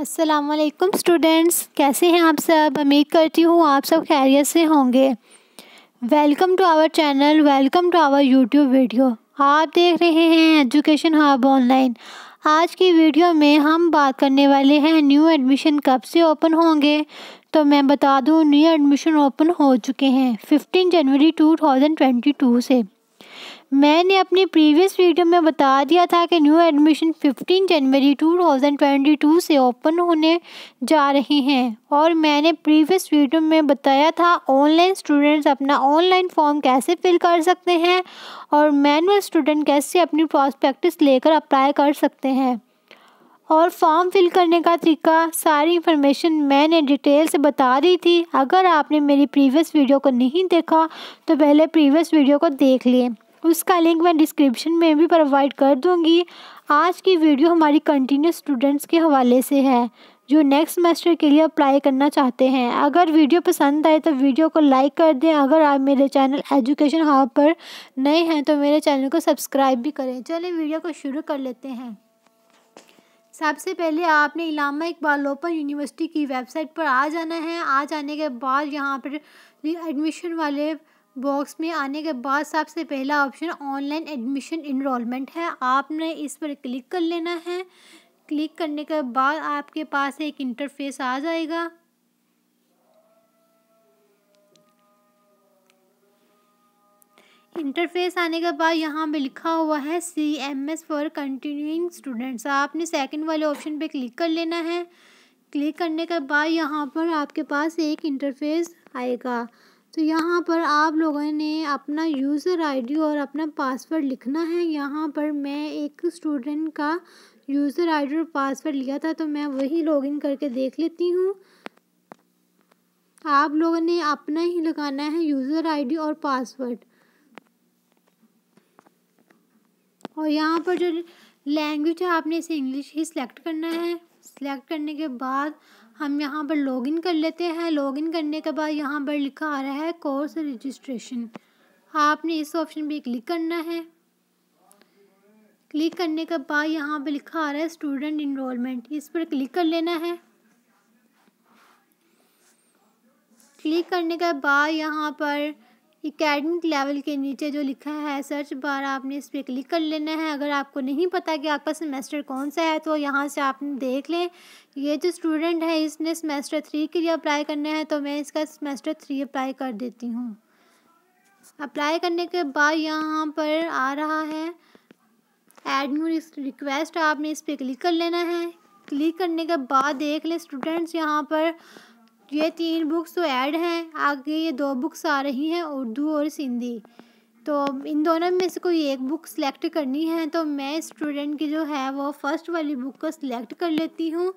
असलकम स्टूडेंट्स कैसे हैं आप सब उम्मीद करती हूँ आप सब खैरियत से होंगे welcome to our channel welcome to our YouTube video आप देख रहे हैं एजुकेशन हब ऑनलाइन आज की वीडियो में हम बात करने वाले हैं न्यू एडमिशन कब से ओपन होंगे तो मैं बता दूं न्यू एडमिशन ओपन हो चुके हैं 15 जनवरी 2022 से मैंने अपने प्रीवियस वीडियो में बता दिया था कि न्यू एडमिशन 15 जनवरी 2022 से ओपन होने जा रहे हैं और मैंने प्रीवियस वीडियो में बताया था ऑनलाइन स्टूडेंट्स अपना ऑनलाइन फॉर्म कैसे फिल कर सकते हैं और मैनुअल स्टूडेंट कैसे अपनी प्रॉस्पेक्टिस लेकर अप्लाई कर सकते हैं और फॉर्म फिल करने का तरीका सारी इन्फॉर्मेशन मैंने डिटेल से बता दी थी अगर आपने मेरी प्रीवियस वीडियो को नहीं देखा तो पहले प्रीवियस वीडियो को देख लें उसका लिंक मैं डिस्क्रिप्शन में भी प्रोवाइड कर दूंगी आज की वीडियो हमारी कंटिन्यू स्टूडेंट्स के हवाले से है जो नेक्स्ट सेमेस्टर के लिए अप्लाई करना चाहते हैं अगर वीडियो पसंद आए तो वीडियो को लाइक कर दें अगर आप मेरे चैनल एजुकेशन हब पर नए हैं तो मेरे चैनल को सब्सक्राइब भी करें चलिए वीडियो को शुरू कर लेते हैं सबसे पहले आपने इलामा इकबाल ओपन यूनिवर्सिटी की वेबसाइट पर आ जाना है आ जाने के बाद यहाँ पर एडमिशन वाले बॉक्स में आने के बाद सबसे पहला ऑप्शन ऑनलाइन एडमिशन इनरोलमेंट है आपने इस पर क्लिक कर लेना है क्लिक करने के बाद आपके पास एक इंटरफेस आ जाएगा इंटरफेस आने के बाद यहाँ पे लिखा हुआ है C M S for continuing students आपने सेकंड वाले ऑप्शन पे क्लिक कर लेना है क्लिक करने के बाद यहाँ पर आपके पास एक इंटरफेस आएगा तो यहाँ पर आप लोगों ने अपना यूज़र आईडी और अपना पासवर्ड लिखना है यहाँ पर मैं एक स्टूडेंट का यूज़र आईडी और पासवर्ड लिया था तो मैं वही लॉगिन करके देख लेती हूँ आप लोगों ने अपना ही लगाना है यूज़र आईडी और पासवर्ड और यहाँ पर जो लैंग्वेज है आपने इसे इंग्लिश ही सिलेक्ट करना है सिलेक्ट करने के बाद हम यहाँ पर लॉगिन कर लेते हैं लॉगिन करने के बाद यहाँ पर लिखा आ रहा है कोर्स रजिस्ट्रेशन आपने इस ऑप्शन पे क्लिक करना है क्लिक करने के बाद यहाँ पर लिखा आ रहा है स्टूडेंट इनरोलमेंट इस पर क्लिक कर लेना है क्लिक करने के बाद यहाँ पर एकेडमिक लेवल के नीचे जो लिखा है सर्च बार आपने इस पर क्लिक कर लेना है अगर आपको नहीं पता कि आपका सेमेस्टर कौन सा है तो यहाँ से आप देख लें ये जो स्टूडेंट है इसने सेमेस्टर थ्री के लिए अप्लाई करना है तो मैं इसका सेमेस्टर थ्री अप्लाई कर देती हूँ अप्लाई करने के बाद यहाँ पर आ रहा है एड न्यू रिक्वेस्ट आपने इस पर क्लिक कर लेना है क्लिक करने के बाद देख लें स्टूडेंट्स यहाँ पर ये तीन बुक्स तो ऐड हैं आगे ये दो बुक्स आ रही हैं उर्दू और सिंधी तो इन दोनों में से कोई एक बुक सिलेक्ट करनी है तो मैं स्टूडेंट की जो है वो फ़र्स्ट वाली बुक को सिलेक्ट कर लेती हूँ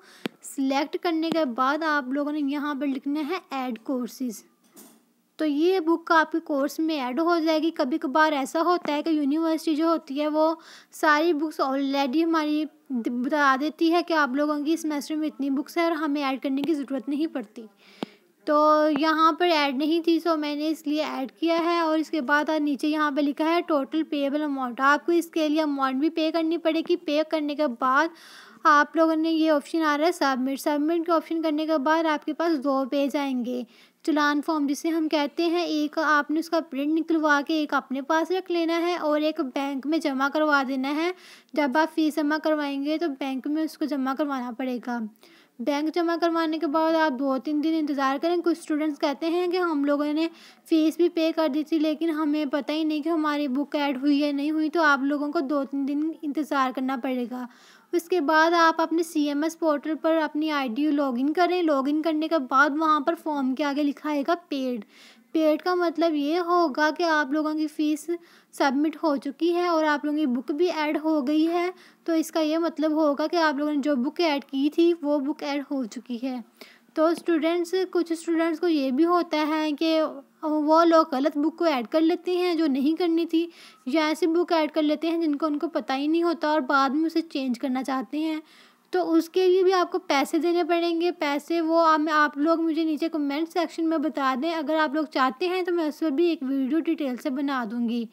सिलेक्ट करने के बाद आप लोगों ने यहाँ पर लिखना है ऐड कोर्सेज़ तो ये बुक आपके कोर्स में ऐड हो जाएगी कभी कभार ऐसा होता है कि यूनिवर्सिटी जो होती है वो सारी बुक्स ऑलरेडी हमारी बता देती है कि आप लोगों की सेमेस्टर में इतनी बुक्स है और हमें ऐड करने की ज़रूरत नहीं पड़ती तो यहाँ पर ऐड नहीं थी सो मैंने इसलिए ऐड किया है और इसके बाद और नीचे यहाँ पे लिखा है टोटल पेएबल अमाउंट आपको इसके लिए अमाउंट भी पे करनी पड़ेगी पे करने के बाद आप लोगों ने ये ऑप्शन आ रहा है सबमिट सबमिट के ऑप्शन करने के बाद आपके पास दो पेज आएंगे चलान फॉर्म जिसे हम कहते हैं एक आपने उसका प्रिंट निकलवा के एक अपने पास रख लेना है और एक बैंक में जमा करवा देना है जब आप फीस जमा करवाएंगे तो बैंक में उसको जमा करवाना पड़ेगा बैंक जमा करवाने के बाद आप दो तीन दिन इंतज़ार करें कुछ स्टूडेंट्स कहते हैं कि हम लोगों ने फ़ीस भी पे कर दी थी लेकिन हमें पता ही नहीं कि हमारी बुक ऐड हुई है नहीं हुई तो आप लोगों को दो तीन दिन इंतज़ार करना पड़ेगा उसके बाद आप अपने सी एम एस पोर्टल पर अपनी आई डी लॉगिन करें लॉगिन करने के बाद वहाँ पर फॉर्म के आगे लिखा आएगा पेड पेड का मतलब ये होगा कि आप लोगों की फ़ीस सबमिट हो चुकी है और आप लोगों की बुक भी ऐड हो गई है तो इसका ये मतलब होगा कि आप लोगों ने जो बुक ऐड की थी वो बुक ऐड हो चुकी है तो स्टूडेंट्स कुछ स्टूडेंट्स को ये भी होता है कि वो लोग गलत बुक को ऐड कर लेते हैं जो नहीं करनी थी या ऐसी बुक ऐड कर लेते हैं जिनको उनको पता ही नहीं होता और बाद में उसे चेंज करना चाहते हैं तो उसके लिए भी आपको पैसे देने पड़ेंगे पैसे वो आप आप लोग मुझे नीचे कमेंट सेक्शन में बता दें अगर आप लोग चाहते हैं तो मैं उस पर भी एक वीडियो डिटेल से बना दूँगी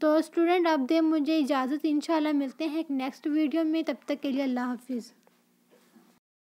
तो स्टूडेंट आप दें मुझे इजाज़त इंशाल्लाह मिलते हैं एक नेक्स्ट वीडियो में तब तक के लिए अल्लाह हाफिज़